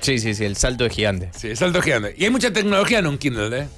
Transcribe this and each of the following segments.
Sí, sí, sí, el salto es gigante. Sí, el salto gigante. Y hay mucha tecnología en un Kindle, ¿eh?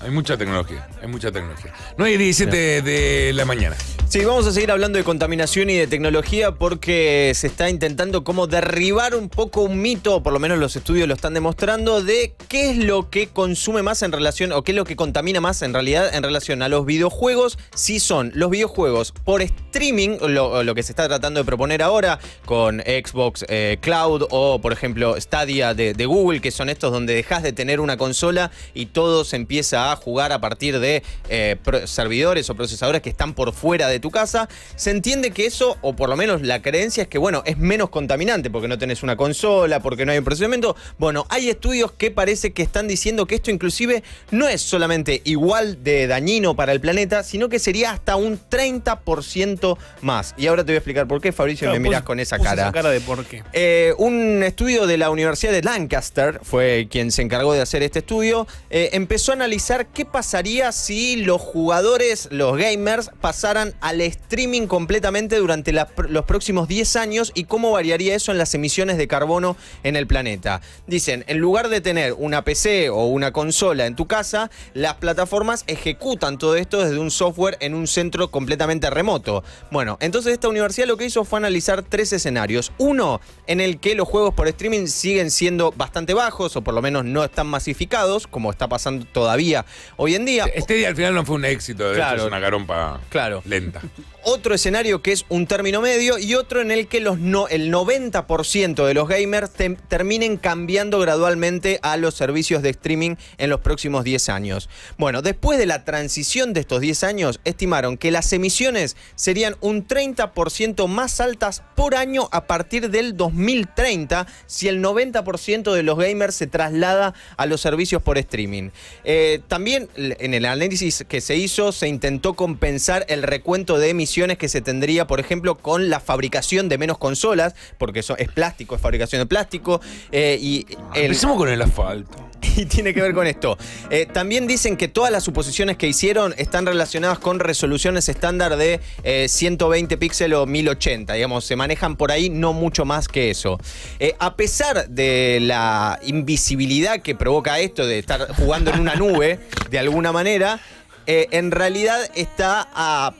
Hay mucha tecnología, hay mucha tecnología. 9 y 17 de la mañana. Sí, vamos a seguir hablando de contaminación y de tecnología porque se está intentando como derribar un poco un mito, por lo menos los estudios lo están demostrando, de qué es lo que consume más en relación, o qué es lo que contamina más en realidad en relación a los videojuegos, si son los videojuegos por streaming, lo, que se está tratando de proponer ahora con Xbox eh, Cloud o por ejemplo Stadia de, de Google, que son estos donde dejas de tener una consola y todo se empieza a a jugar a partir de eh, servidores o procesadores que están por fuera de tu casa, se entiende que eso, o por lo menos la creencia es que, bueno, es menos contaminante porque no tenés una consola, porque no hay un procesamiento, Bueno, hay estudios que parece que están diciendo que esto inclusive no es solamente igual de dañino para el planeta, sino que sería hasta un 30% más. Y ahora te voy a explicar por qué, Fabricio, me miras con esa cara. Esa cara de por qué. Eh, un estudio de la Universidad de Lancaster fue quien se encargó de hacer este estudio. Eh, empezó a analizar qué pasaría si los jugadores, los gamers, pasaran al streaming completamente durante los próximos 10 años y cómo variaría eso en las emisiones de carbono en el planeta. Dicen, en lugar de tener una PC o una consola en tu casa, las plataformas ejecutan todo esto desde un software en un centro completamente remoto. Bueno, entonces esta universidad lo que hizo fue analizar tres escenarios. Uno, en el que los juegos por streaming siguen siendo bastante bajos o por lo menos no están masificados, como está pasando todavía Hoy en día. Este día al final no fue un éxito, de es una carompa lenta. Otro escenario que es un término medio y otro en el que los no, el 90% de los gamers terminen cambiando gradualmente a los servicios de streaming en los próximos 10 años. Bueno, después de la transición de estos 10 años, estimaron que las emisiones serían un 30% más altas por año a partir del 2030 si el 90% de los gamers se traslada a los servicios por streaming. Eh, también en el análisis que se hizo se intentó compensar el recuento de emisiones que se tendría, por ejemplo, con la fabricación de menos consolas, porque eso es plástico, es fabricación de plástico. Eh, y Empecemos con el asfalto. y tiene que ver con esto. Eh, también dicen que todas las suposiciones que hicieron están relacionadas con resoluciones estándar de 120 eh, píxeles o 1080. Digamos, se manejan por ahí no mucho más que eso. Eh, a pesar de la invisibilidad que provoca esto de estar jugando en una nube, de alguna manera, en realidad está ah,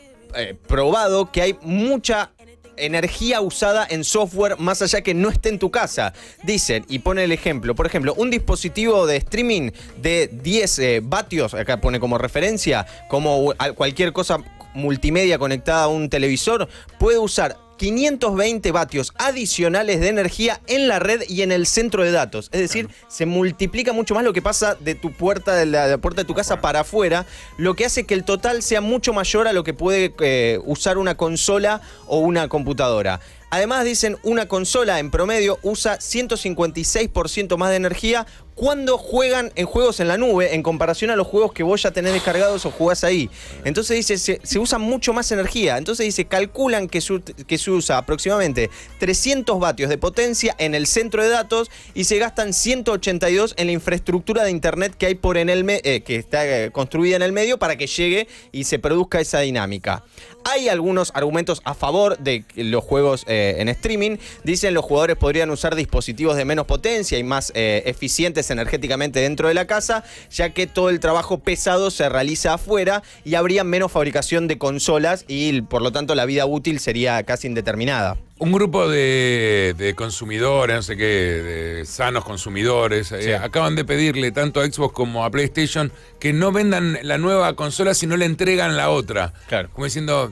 probado que hay mucha energía usada en software más allá que no esté en tu casa. Dicen, y pone el ejemplo, por ejemplo, un dispositivo de streaming de 10 eh, vatios, acá pone como referencia, como cualquier cosa multimedia conectada a un televisor, puede usar 520 vatios adicionales de energía en la red y en el centro de datos. Es decir, se multiplica mucho más lo que pasa de tu puerta, de la, puerta de tu casa para afuera, lo que hace que el total sea mucho mayor a lo que puede eh, usar una consola o una computadora. Además, dicen, una consola en promedio usa 156% más de energía cuando juegan en juegos en la nube en comparación a los juegos que vos ya tenés descargados o jugás ahí. Entonces dice, se, usa mucho más energía. Entonces dice, calculan que, se usa aproximadamente 300 vatios de potencia en el centro de datos y se gastan 182 en la infraestructura de internet que hay por en el eh, que está eh, construida en el medio para que llegue y se produzca esa dinámica. Hay algunos argumentos a favor de los juegos eh, eh, en streaming. Dicen los jugadores podrían usar dispositivos de menos potencia y más eh, eficientes energéticamente dentro de la casa, ya que todo el trabajo pesado se realiza afuera y habría menos fabricación de consolas y por lo tanto la vida útil sería casi indeterminada un grupo de, consumidores, no sé qué, de sanos consumidores, eh, acaban de pedirle tanto a Xbox como a PlayStation que no vendan la nueva consola si no le entregan la otra. Claro. Como diciendo,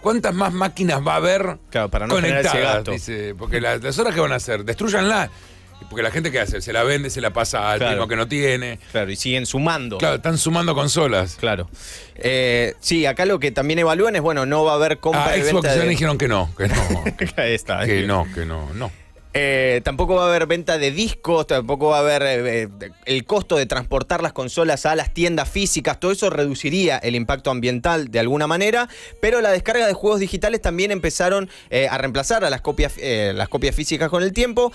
¿cuántas más máquinas va a haber claro, para no conectadas? Ese porque las, otras horas que van a hacer, destruyanla. Porque la gente, ¿qué hace? Se la vende, se la pasa al primo que no tiene. Claro, y siguen sumando. Claro, están sumando consolas. Claro. Eh, sí, acá lo que también evalúan es, bueno, no va a haber compra ah, Xbox ya dijeron que no, que no. que, está, que no, que no, no. Eh, tampoco va a haber venta de discos, tampoco va a haber eh, eh, el costo de transportar las consolas a las tiendas físicas, todo eso reduciría el impacto ambiental de alguna manera, pero la descarga de juegos digitales también empezaron a reemplazar a las copias, las copias físicas con el tiempo,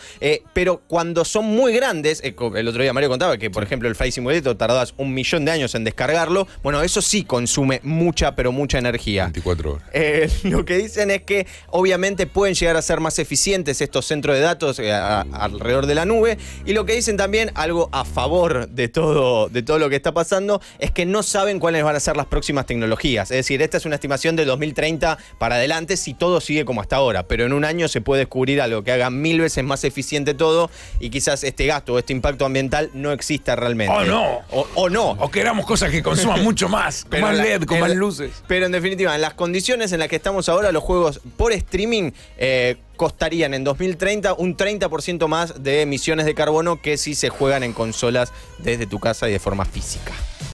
pero cuando son muy grandes, el otro día Mario contaba que por ejemplo el Flight Simulator tardas un millón de años en descargarlo, bueno, eso sí consume mucha, pero mucha energía. 24 horas. lo que dicen es que obviamente pueden llegar a ser más eficientes estos centros de datos eh, alrededor de la nube. Y lo que dicen también, algo a favor de todo, de todo lo que está pasando, es que no saben cuáles van a ser las próximas tecnologías. Es decir, esta es una estimación del 2030 para adelante si todo sigue como hasta ahora. Pero en un año se puede descubrir algo que haga mil veces más eficiente todo y quizás este gasto o este impacto ambiental no exista realmente. O no. O, no. O queramos cosas que consuman mucho más, con más LED, con más luces. Pero en definitiva, en las condiciones en las que estamos ahora, los juegos por streaming. Eh, costarían en 2030 un 30% más de emisiones de carbono que si se juegan en consolas desde tu casa y de forma física.